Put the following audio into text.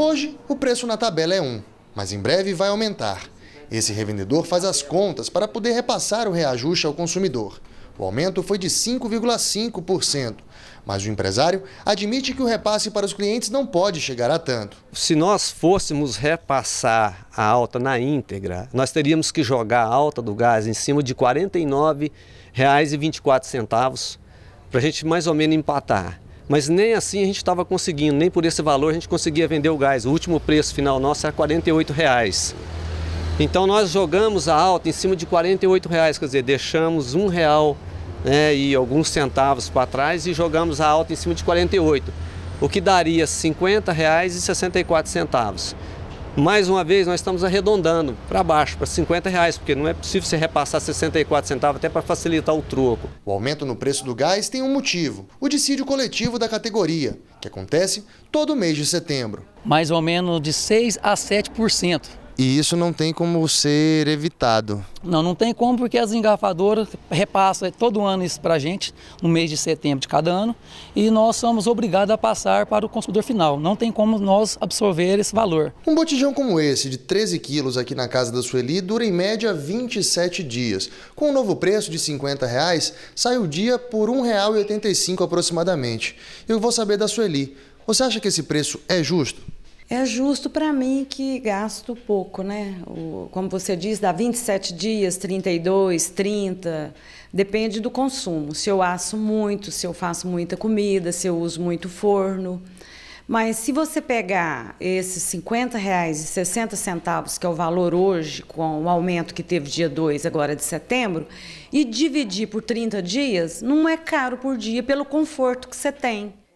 Hoje, o preço na tabela é um, mas em breve vai aumentar. Esse revendedor faz as contas para poder repassar o reajuste ao consumidor. O aumento foi de 5,5%, mas o empresário admite que o repasse para os clientes não pode chegar a tanto. Se nós fôssemos repassar a alta na íntegra, nós teríamos que jogar a alta do gás em cima de R$ 49,24 para a gente mais ou menos empatar. Mas nem assim a gente estava conseguindo, nem por esse valor a gente conseguia vender o gás. O último preço final nosso era R$ reais. Então nós jogamos a alta em cima de R$ 48,00, quer dizer, deixamos um real né, e alguns centavos para trás e jogamos a alta em cima de 48,00, o que daria R$ 50,64. Mais uma vez, nós estamos arredondando para baixo, para 50 reais, porque não é possível você repassar 64 centavos até para facilitar o troco. O aumento no preço do gás tem um motivo, o dissídio coletivo da categoria, que acontece todo mês de setembro. Mais ou menos de 6 a 7% e isso não tem como ser evitado. Não, não tem como, porque as engarrafadoras repassam é, todo ano isso para a gente, no mês de setembro de cada ano, e nós somos obrigados a passar para o consumidor final. Não tem como nós absorver esse valor. Um botijão como esse, de 13 quilos aqui na casa da Sueli, dura em média 27 dias. Com o um novo preço de R$ 50, reais, sai o dia por R$ 1,85 aproximadamente. Eu vou saber da Sueli. Você acha que esse preço é justo? É justo para mim que gasto pouco, né? O, como você diz, dá 27 dias, 32, 30, depende do consumo. Se eu asso muito, se eu faço muita comida, se eu uso muito forno. Mas se você pegar esses R$ 50,60, que é o valor hoje, com o aumento que teve dia 2 agora de setembro, e dividir por 30 dias, não é caro por dia pelo conforto que você tem.